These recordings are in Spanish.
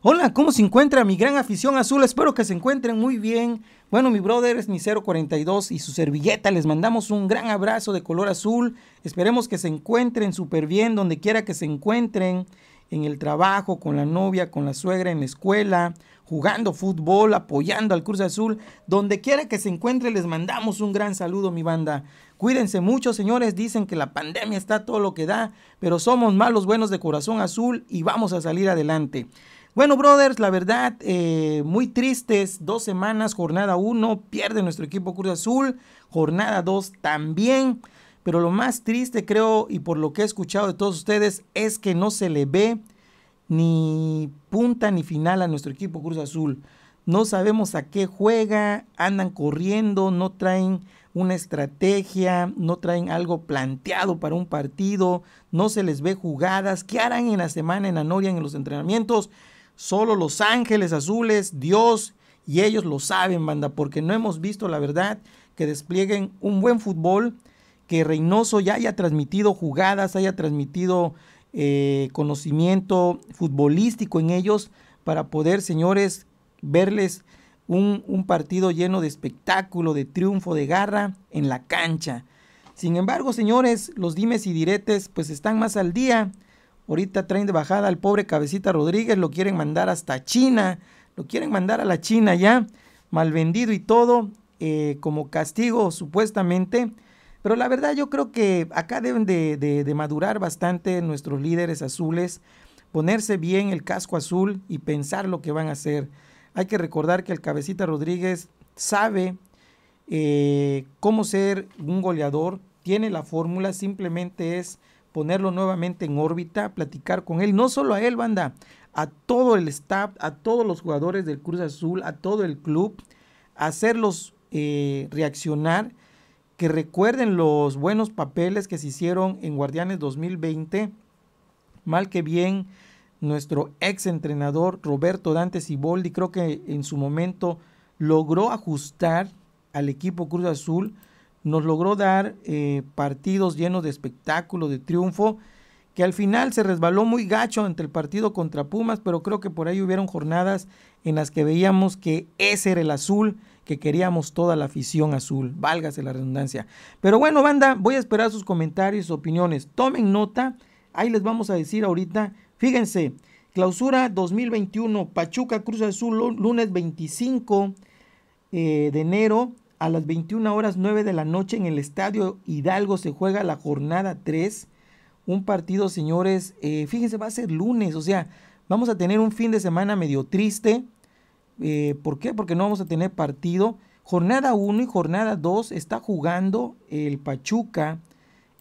Hola, ¿cómo se encuentra mi gran afición azul? Espero que se encuentren muy bien. Bueno, mi brother es mi 042 y su servilleta. Les mandamos un gran abrazo de color azul. Esperemos que se encuentren súper bien donde quiera que se encuentren. En el trabajo, con la novia, con la suegra, en la escuela, jugando fútbol, apoyando al Cruz Azul. Donde quiera que se encuentre, les mandamos un gran saludo, mi banda. Cuídense mucho, señores. Dicen que la pandemia está todo lo que da, pero somos malos buenos de corazón azul y vamos a salir adelante. Bueno, brothers, la verdad, eh, muy tristes. Dos semanas, jornada 1, pierde nuestro equipo Cruz Azul. Jornada 2 también. Pero lo más triste, creo, y por lo que he escuchado de todos ustedes, es que no se le ve ni punta ni final a nuestro equipo Cruz Azul. No sabemos a qué juega, andan corriendo, no traen una estrategia, no traen algo planteado para un partido, no se les ve jugadas. ¿Qué harán en la semana en la Anoria en los entrenamientos? Solo los ángeles azules, Dios y ellos lo saben, banda, porque no hemos visto la verdad que desplieguen un buen fútbol, que Reynoso ya haya transmitido jugadas, haya transmitido eh, conocimiento futbolístico en ellos para poder, señores, verles un, un, partido lleno de espectáculo, de triunfo, de garra en la cancha. Sin embargo, señores, los dimes y diretes pues están más al día. Ahorita traen de bajada al pobre Cabecita Rodríguez, lo quieren mandar hasta China, lo quieren mandar a la China ya, mal vendido y todo, eh, como castigo supuestamente. Pero la verdad yo creo que acá deben de, madurar bastante nuestros líderes azules, ponerse bien el casco azul y pensar lo que van a hacer. Hay que recordar que el Cabecita Rodríguez sabe eh, cómo ser un goleador, tiene la fórmula, simplemente es ponerlo nuevamente en órbita, platicar con él, no solo a él, banda, a todo el staff, a todos los jugadores del Cruz Azul, a todo el club, hacerlos eh, reaccionar, que recuerden los buenos papeles que se hicieron en Guardianes 2020, mal que bien nuestro ex entrenador Roberto Dante Ciboldi, creo que en su momento logró ajustar al equipo Cruz Azul nos logró dar eh, partidos llenos de espectáculo, de triunfo, que al final se resbaló muy gacho entre el partido contra Pumas, pero creo que por ahí hubieron jornadas en las que veíamos que ese era el azul que queríamos toda la afición azul, válgase la redundancia. Pero bueno, banda, voy a esperar sus comentarios, sus opiniones. Tomen nota, ahí les vamos a decir ahorita, fíjense, clausura 2021, Pachuca Cruz Azul, lunes 25 eh, de enero, a las 21 horas 9 de la noche en el Estadio Hidalgo se juega la jornada 3. Un partido, señores, eh, fíjense, va a ser lunes, o sea, vamos a tener un fin de semana medio triste. Eh, ¿Por qué? Porque no vamos a tener partido. Jornada 1 y jornada 2 está jugando el Pachuca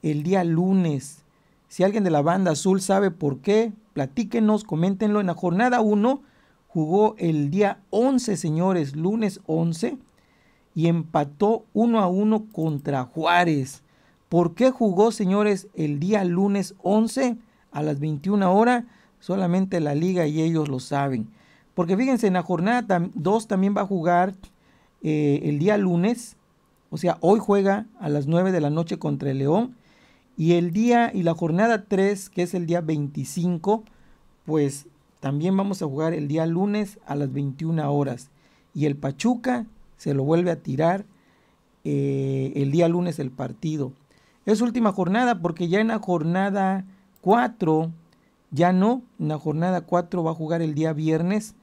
el día lunes. Si alguien de la banda azul sabe por qué, platíquenos, coméntenlo. En la jornada 1 jugó el día 11, señores, lunes 11 y empató uno a uno contra Juárez. ¿Por qué jugó, señores, el día lunes 11 a las 21 horas? Solamente la liga y ellos lo saben. Porque fíjense, en la jornada 2 también va a jugar eh, el día lunes. O sea, hoy juega a las 9 de la noche contra el León. Y el día y la jornada 3, que es el día 25, pues también vamos a jugar el día lunes a las 21 horas. Y el Pachuca se lo vuelve a tirar eh, el día lunes el partido. Es última jornada porque ya en la jornada 4, ya no, en la jornada 4 va a jugar el día viernes,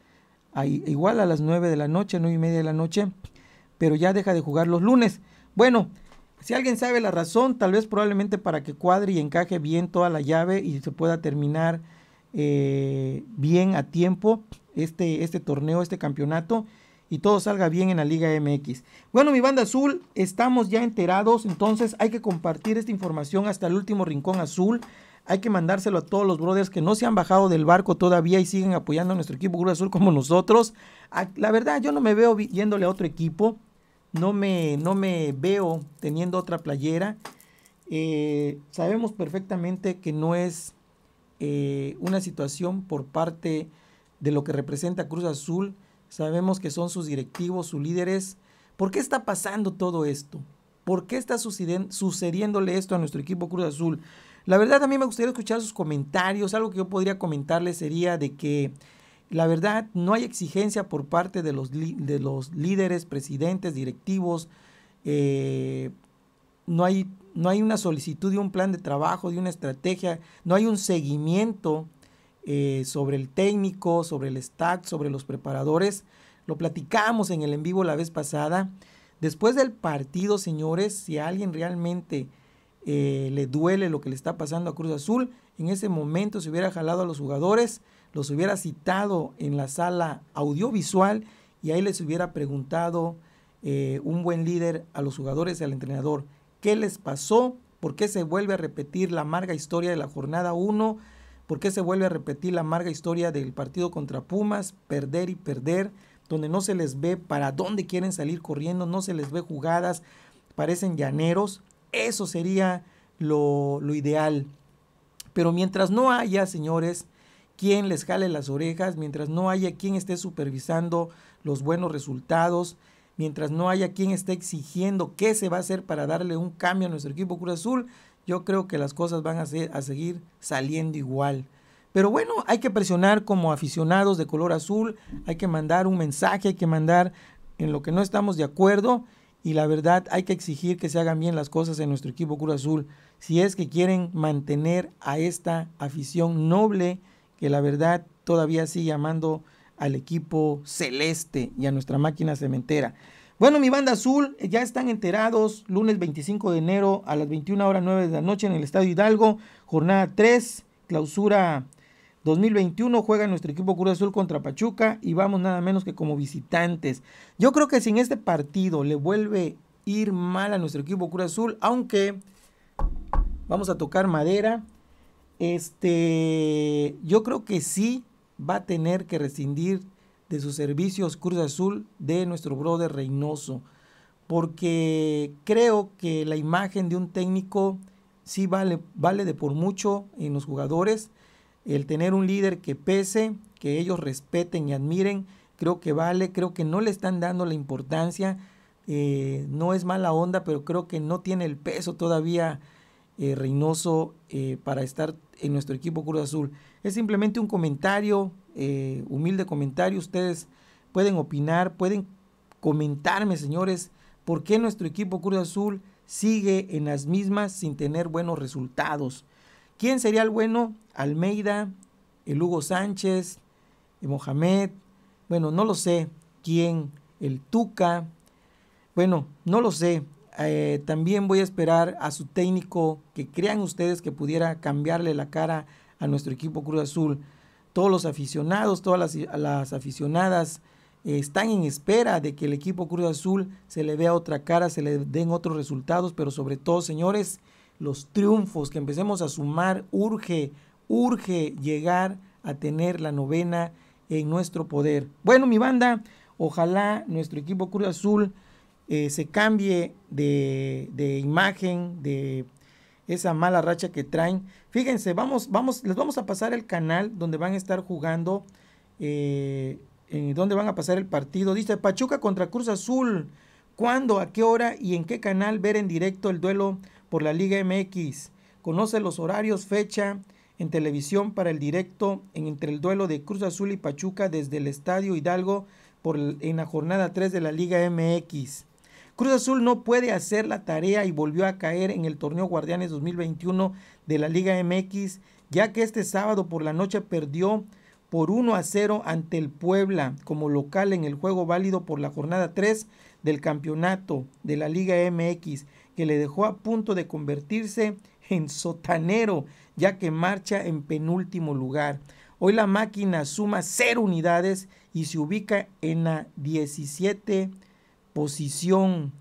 igual a las 9 de la noche, 9 y media de la noche, pero ya deja de jugar los lunes. Bueno, si alguien sabe la razón, tal vez probablemente para que cuadre y encaje bien toda la llave y se pueda terminar eh, bien a tiempo este, este torneo, este campeonato y todo salga bien en la Liga MX. Bueno, mi banda azul, estamos ya enterados, entonces hay que compartir esta información hasta el último rincón azul. Hay que mandárselo a todos los brothers que no se han bajado del barco todavía y siguen apoyando a nuestro equipo Cruz Azul como nosotros. La verdad, yo no me veo yéndole a otro equipo. No me, no me veo teniendo otra playera. Eh, sabemos perfectamente que no es eh, una situación por parte de lo que representa Cruz Azul sabemos que son sus directivos, sus líderes. ¿Por qué está pasando todo esto? ¿Por qué está sucediéndole esto a nuestro equipo Cruz Azul? La verdad, a mí me gustaría escuchar sus comentarios. Algo que yo podría comentarles sería de que la verdad no hay exigencia por parte de los, de los líderes, presidentes, directivos. Eh, no, hay, no hay una solicitud de un plan de trabajo, de una estrategia. No hay un seguimiento eh, sobre el técnico, sobre el stack, sobre los preparadores. Lo platicamos en el en vivo la vez pasada. Después del partido, señores, si a alguien realmente eh, le duele lo que le está pasando a Cruz Azul, en ese momento se hubiera jalado a los jugadores, los hubiera citado en la sala audiovisual y ahí les hubiera preguntado eh, un buen líder a los jugadores y al entrenador, ¿qué les pasó? ¿Por qué se vuelve a repetir la amarga historia de la jornada 1? ¿Por qué se vuelve a repetir la amarga historia del partido contra Pumas, perder y perder, donde no se les ve para dónde quieren salir corriendo, no se les ve jugadas, parecen llaneros? Eso sería lo, ideal. Pero mientras no haya, señores, quien les jale las orejas, mientras no haya quien esté supervisando los buenos resultados, mientras no haya quien esté exigiendo qué se va a hacer para darle un cambio a nuestro equipo Cruz Azul, yo creo que las cosas van a, seguir saliendo igual. Pero bueno, hay que presionar como aficionados de color azul, hay que mandar un mensaje, hay que mandar en lo que no estamos de acuerdo y la verdad hay que exigir que se hagan bien las cosas en nuestro equipo Cura Azul si es que quieren mantener a esta afición noble que la verdad todavía sigue llamando al equipo celeste y a nuestra máquina cementera. Bueno, mi banda azul, eh, ya están enterados, lunes 25 de enero a las 21 horas 9 de la noche en el Estadio Hidalgo, jornada 3, clausura 2021, juega nuestro equipo Cruz Azul contra Pachuca y vamos nada menos que como visitantes. Yo creo que si en este partido le vuelve ir mal a nuestro equipo Cruz Azul, aunque vamos a tocar madera, este, yo creo que sí va a tener que rescindir de sus servicios Cruz Azul de nuestro brother Reynoso, porque creo que la imagen de un técnico sí vale, vale de por mucho en los jugadores. El tener un líder que pese, que ellos respeten y admiren, creo que vale, creo que no le están dando la importancia. Eh, no es mala onda, pero creo que no tiene el peso todavía eh, Reynoso eh, para estar en nuestro equipo Cruz Azul. Es simplemente un comentario eh, humilde comentario. Ustedes pueden opinar, pueden comentarme, señores, por qué nuestro equipo Cruz Azul sigue en las mismas sin tener buenos resultados. ¿Quién sería el bueno? Almeida, el Hugo Sánchez, el Mohamed, bueno, no lo sé. ¿Quién? El Tuca. Bueno, no lo sé. Eh, también voy a esperar a su técnico que crean ustedes que pudiera cambiarle la cara a nuestro equipo Cruz Azul todos los aficionados, todas las, aficionadas eh, están en espera de que el equipo Cruz Azul se le vea otra cara, se le den otros resultados, pero sobre todo, señores, los triunfos, que empecemos a sumar, urge, urge llegar a tener la novena en nuestro poder. Bueno, mi banda, ojalá nuestro equipo Cruz Azul eh, se cambie de, de imagen, de esa mala racha que traen. Fíjense, vamos, vamos, les vamos a pasar el canal donde van a estar jugando, eh, en donde van a pasar el partido. Dice Pachuca contra Cruz Azul. ¿Cuándo, a qué hora y en qué canal ver en directo el duelo por la Liga MX? Conoce los horarios, fecha en televisión para el directo entre el duelo de Cruz Azul y Pachuca desde el Estadio Hidalgo por, en la jornada 3 de la Liga MX. Cruz Azul no puede hacer la tarea y volvió a caer en el torneo Guardianes 2021 de la Liga MX, ya que este sábado por la noche perdió por 1 a 0 ante el Puebla como local en el juego válido por la jornada 3 del campeonato de la Liga MX, que le dejó a punto de convertirse en sotanero, ya que marcha en penúltimo lugar. Hoy la máquina suma 0 unidades y se ubica en la 17 posición,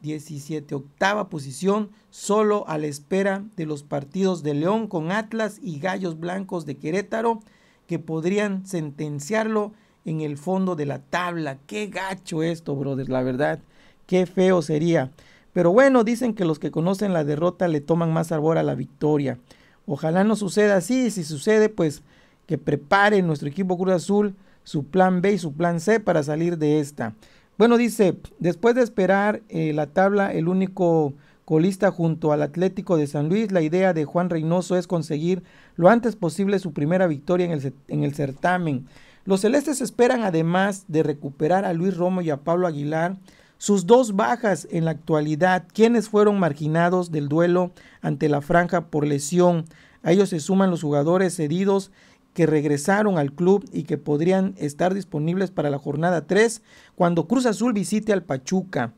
17 octava posición, solo a la espera de los partidos de León con Atlas y Gallos Blancos de Querétaro, que podrían sentenciarlo en el fondo de la tabla. Qué gacho esto, brother, la verdad. Qué feo sería. Pero bueno, dicen que los que conocen la derrota le toman más sabor a la victoria. Ojalá no suceda así. Si sucede, pues que prepare nuestro equipo Cruz Azul su plan B y su plan C para salir de esta. Bueno, dice, después de esperar eh, la tabla, el único colista junto al Atlético de San Luis, la idea de Juan Reynoso es conseguir lo antes posible su primera victoria en el, en el certamen. Los celestes esperan, además de recuperar a Luis Romo y a Pablo Aguilar, sus dos bajas en la actualidad, quienes fueron marginados del duelo ante la franja por lesión. A ellos se suman los jugadores cedidos que regresaron al club y que podrían estar disponibles para la jornada 3 cuando Cruz Azul visite al Pachuca.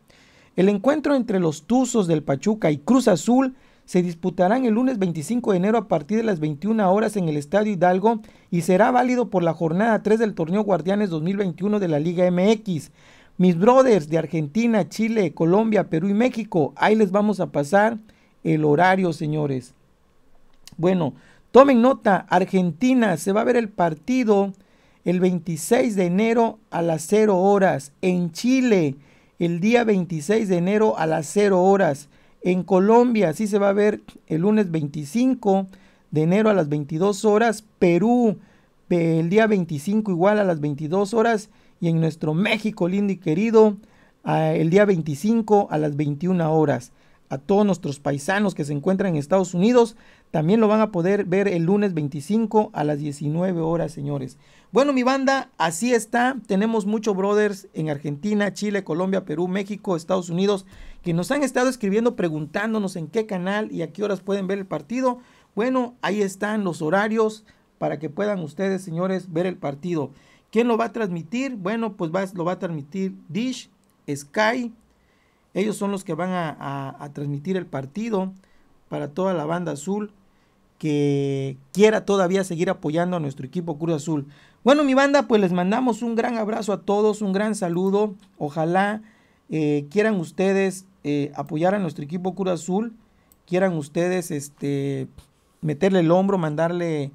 El encuentro entre los Tuzos del Pachuca y Cruz Azul se disputarán el lunes 25 de enero a partir de las 21 horas en el Estadio Hidalgo y será válido por la jornada 3 del torneo Guardianes 2021 de la Liga MX. Mis brothers de Argentina, Chile, Colombia, Perú y México, ahí les vamos a pasar el horario, señores. Bueno, Tomen nota, Argentina se va a ver el partido el 26 de enero a las 0 horas. En Chile, el día 26 de enero a las 0 horas. En Colombia, sí se va a ver el lunes 25 de enero a las 22 horas. Perú, eh, el día 25 igual a las 22 horas. Y en nuestro México, lindo y querido, ah, el día 25 a las 21 horas a todos nuestros paisanos que se encuentran en Estados Unidos. También lo van a poder ver el lunes 25 a las 19 horas, señores. Bueno, mi banda, así está. Tenemos muchos brothers en Argentina, Chile, Colombia, Perú, México, Estados Unidos, que nos han estado escribiendo preguntándonos en qué canal y a qué horas pueden ver el partido. Bueno, ahí están los horarios para que puedan ustedes, señores, ver el partido. ¿Quién lo va a transmitir? Bueno, pues lo va a transmitir Dish, Sky, ellos son los que van a, transmitir el partido para toda la banda azul que quiera todavía seguir apoyando a nuestro equipo Cruz Azul. Bueno, mi banda, pues les mandamos un gran abrazo a todos, un gran saludo. Ojalá eh, quieran ustedes eh, apoyar a nuestro equipo Cruz Azul, quieran ustedes este, meterle el hombro, mandarle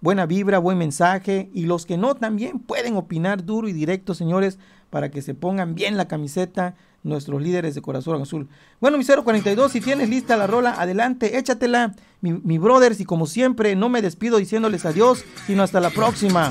buena vibra, buen mensaje. Y los que no también pueden opinar duro y directo, señores, para que se pongan bien la camiseta nuestros líderes de Corazón Azul. Bueno, mi 042, si tienes lista la rola, adelante, échatela. Mi, mi brothers, y como siempre, no me despido diciéndoles adiós, sino hasta la próxima.